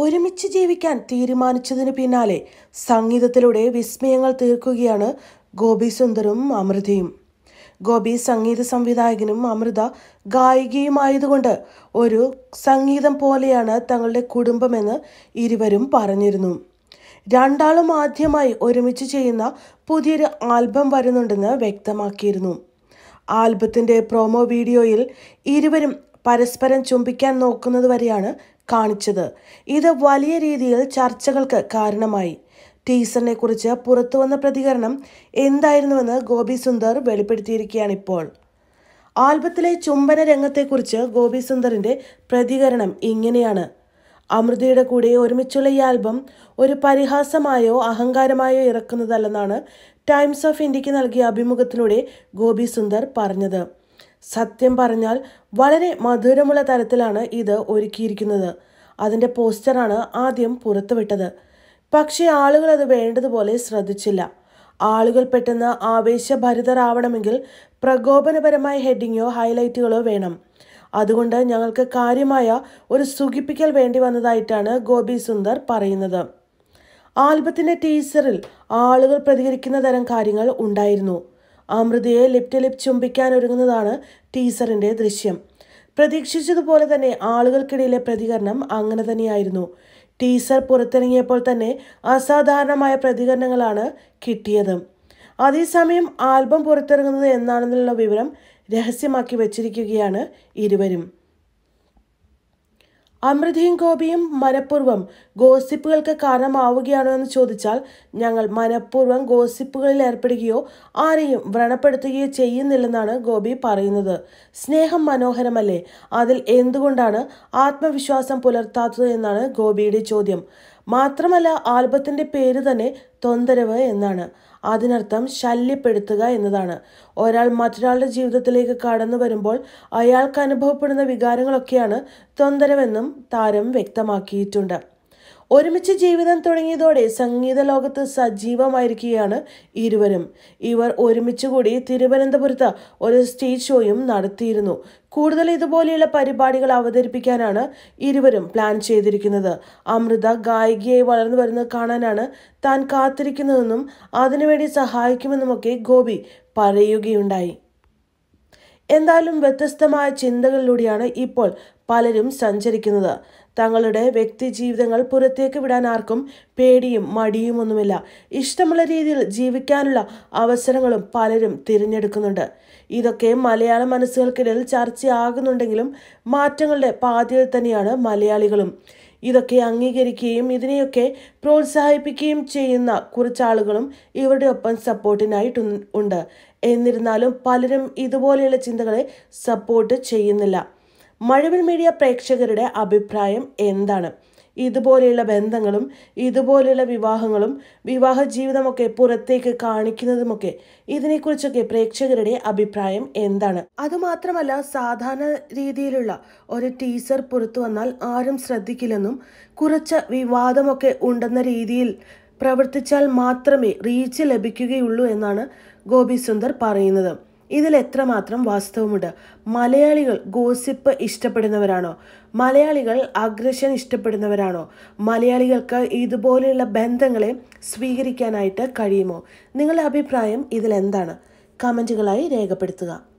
ഒരുമിച്ച് ജീവിക്കാൻ തീരുമാനിച്ചതിന് പിന്നാലെ സംഗീതത്തിലൂടെ വിസ്മയങ്ങൾ തീർക്കുകയാണ് ഗോപി സുന്ദറും അമൃതയും ഗോപി സംഗീത സംവിധായകനും അമൃത ഗായികയുമായതുകൊണ്ട് ഒരു സംഗീതം പോലെയാണ് തങ്ങളുടെ കുടുംബമെന്ന് ഇരുവരും പറഞ്ഞിരുന്നു രണ്ടാളും ആദ്യമായി ഒരുമിച്ച് ചെയ്യുന്ന പുതിയൊരു ആൽബം വരുന്നുണ്ടെന്ന് വ്യക്തമാക്കിയിരുന്നു ആൽബത്തിൻ്റെ പ്രൊമോ വീഡിയോയിൽ ഇരുവരും പരസ്പരം ചുംബിക്കാൻ നോക്കുന്നത് വരെയാണ് കാണിച്ചത് ഇത് വലിയ രീതിയിൽ ചർച്ചകൾക്ക് കാരണമായി ടീസറിനെ കുറിച്ച് പുറത്തു വന്ന പ്രതികരണം എന്തായിരുന്നുവെന്ന് ഗോപി സുന്ദർ വെളിപ്പെടുത്തിയിരിക്കുകയാണ് ഇപ്പോൾ ആൽബത്തിലെ ചുംബന രംഗത്തെക്കുറിച്ച് ഗോപി സുന്ദറിൻ്റെ പ്രതികരണം ഇങ്ങനെയാണ് അമൃതയുടെ കൂടെ ഒരുമിച്ചുള്ള ഈ ആൽബം ഒരു പരിഹാസമായോ അഹങ്കാരമായോ ഇറക്കുന്നതല്ലെന്നാണ് ടൈംസ് ഓഫ് ഇന്ത്യക്ക് നൽകിയ അഭിമുഖത്തിലൂടെ ഗോപി സുന്ദർ പറഞ്ഞത് സത്യം പറഞ്ഞാൽ വളരെ മധുരമുള്ള തരത്തിലാണ് ഇത് ഒരുക്കിയിരിക്കുന്നത് അതിൻ്റെ പോസ്റ്ററാണ് ആദ്യം പുറത്തുവിട്ടത് പക്ഷേ ആളുകൾ അത് വേണ്ടതുപോലെ ശ്രദ്ധിച്ചില്ല ആളുകൾ പെട്ടെന്ന് ആവേശഭരിതരാവണമെങ്കിൽ പ്രകോപനപരമായ ഹെഡിങ്ങോ ഹൈലൈറ്റുകളോ വേണം അതുകൊണ്ട് ഞങ്ങൾക്ക് കാര്യമായ ഒരു സുഖിപ്പിക്കൽ വേണ്ടി വന്നതായിട്ടാണ് ഗോപി സുന്ദർ പറയുന്നത് ആൽബത്തിൻ്റെ ടീസറിൽ ആളുകൾ പ്രതികരിക്കുന്ന തരം കാര്യങ്ങൾ ഉണ്ടായിരുന്നു അമൃതയെ ലിപ് ലിപ് ചുംബിക്കാൻ ഒരുങ്ങുന്നതാണ് ടീസറിൻ്റെ ദൃശ്യം പ്രതീക്ഷിച്ചതുപോലെ തന്നെ ആളുകൾക്കിടയിലെ പ്രതികരണം അങ്ങനെ തന്നെയായിരുന്നു ടീസർ പുറത്തിറങ്ങിയപ്പോൾ തന്നെ അസാധാരണമായ പ്രതികരണങ്ങളാണ് കിട്ടിയത് അതേസമയം ആൽബം പുറത്തിറങ്ങുന്നത് എന്നാണെന്നുള്ള വിവരം രഹസ്യമാക്കി വച്ചിരിക്കുകയാണ് ഇരുവരും അമൃതയും ഗോപിയും മനഃപൂർവ്വം ഗോസിപ്പുകൾക്ക് കാരണമാവുകയാണോ എന്ന് ചോദിച്ചാൽ ഞങ്ങൾ മനഃപൂർവ്വം ഗോസിപ്പുകളിൽ ഏർപ്പെടുകയോ ആരെയും വ്രണപ്പെടുത്തുകയോ ചെയ്യുന്നില്ലെന്നാണ് ഗോപി പറയുന്നത് സ്നേഹം മനോഹരമല്ലേ അതിൽ എന്തുകൊണ്ടാണ് ആത്മവിശ്വാസം പുലർത്താത്തത് എന്നാണ് ഗോപിയുടെ ചോദ്യം മാത്രമല്ല ആൽബത്തിൻ്റെ പേര് തന്നെ തൊന്തരവ് എന്നാണ് അതിനർത്ഥം ശല്യപ്പെടുത്തുക എന്നതാണ് ഒരാൾ മറ്റൊരാളുടെ ജീവിതത്തിലേക്ക് കടന്നു വരുമ്പോൾ അയാൾക്ക് അനുഭവപ്പെടുന്ന വികാരങ്ങളൊക്കെയാണ് തൊന്തരവെന്നും താരം വ്യക്തമാക്കിയിട്ടുണ്ട് ഒരുമിച്ച് ജീവിതം തുടങ്ങിയതോടെ സംഗീത ലോകത്ത് സജീവമായിരിക്കുകയാണ് ഇരുവരും ഇവർ ഒരുമിച്ച് കൂടി തിരുവനന്തപുരത്ത് ഒരു സ്റ്റേജ് ഷോയും നടത്തിയിരുന്നു കൂടുതൽ ഇതുപോലെയുള്ള പരിപാടികൾ അവതരിപ്പിക്കാനാണ് ഇരുവരും പ്ലാൻ ചെയ്തിരിക്കുന്നത് അമൃത ഗായികയായി വളർന്നു വരുന്നത് കാണാനാണ് താൻ കാത്തിരിക്കുന്നതെന്നും അതിനുവേണ്ടി സഹായിക്കുമെന്നുമൊക്കെ ഗോപി പറയുകയുണ്ടായി എന്തായാലും വ്യത്യസ്തമായ ചിന്തകളിലൂടെയാണ് ഇപ്പോൾ പലരും സഞ്ചരിക്കുന്നത് തങ്ങളുടെ വ്യക്തി ജീവിതങ്ങൾ പുറത്തേക്ക് വിടാൻ ആർക്കും പേടിയും മടിയുമൊന്നുമില്ല ഇഷ്ടമുള്ള രീതിയിൽ ജീവിക്കാനുള്ള അവസരങ്ങളും പലരും തിരഞ്ഞെടുക്കുന്നുണ്ട് ഇതൊക്കെ മലയാള മനസ്സുകൾക്കിടയിൽ ചർച്ചയാകുന്നുണ്ടെങ്കിലും മാറ്റങ്ങളുടെ പാതയിൽ തന്നെയാണ് മലയാളികളും ഇതൊക്കെ അംഗീകരിക്കുകയും ഇതിനെയൊക്കെ പ്രോത്സാഹിപ്പിക്കുകയും ചെയ്യുന്ന കുറച്ചാളുകളും ഇവരുടെ ഒപ്പം സപ്പോർട്ടിനായിട്ടു ഉണ്ട് എന്നിരുന്നാലും പലരും ഇതുപോലെയുള്ള ചിന്തകളെ സപ്പോർട്ട് ചെയ്യുന്നില്ല മഴവിൽ മീഡിയ പ്രേക്ഷകരുടെ അഭിപ്രായം എന്താണ് ഇതുപോലെയുള്ള ബന്ധങ്ങളും ഇതുപോലെയുള്ള വിവാഹങ്ങളും വിവാഹ ജീവിതമൊക്കെ പുറത്തേക്ക് കാണിക്കുന്നതുമൊക്കെ ഇതിനെക്കുറിച്ചൊക്കെ പ്രേക്ഷകരുടെ അഭിപ്രായം എന്താണ് അതുമാത്രമല്ല സാധാരണ രീതിയിലുള്ള ഒരു ടീസർ പുറത്തു വന്നാൽ ആരും ശ്രദ്ധിക്കില്ലെന്നും കുറച്ച് വിവാദമൊക്കെ ഉണ്ടെന്ന രീതിയിൽ പ്രവർത്തിച്ചാൽ മാത്രമേ റീച്ച് ലഭിക്കുകയുള്ളൂ എന്നാണ് ഗോപി സുന്ദർ പറയുന്നത് ഇതിൽ എത്രമാത്രം വാസ്തവമുണ്ട് മലയാളികൾ ഗോസിപ്പ് ഇഷ്ടപ്പെടുന്നവരാണോ മലയാളികൾ അഗ്രഷൻ ഇഷ്ടപ്പെടുന്നവരാണോ മലയാളികൾക്ക് ഇതുപോലെയുള്ള ബന്ധങ്ങളെ സ്വീകരിക്കാനായിട്ട് കഴിയുമോ നിങ്ങളുടെ അഭിപ്രായം ഇതിലെന്താണ് കമൻറ്റുകളായി രേഖപ്പെടുത്തുക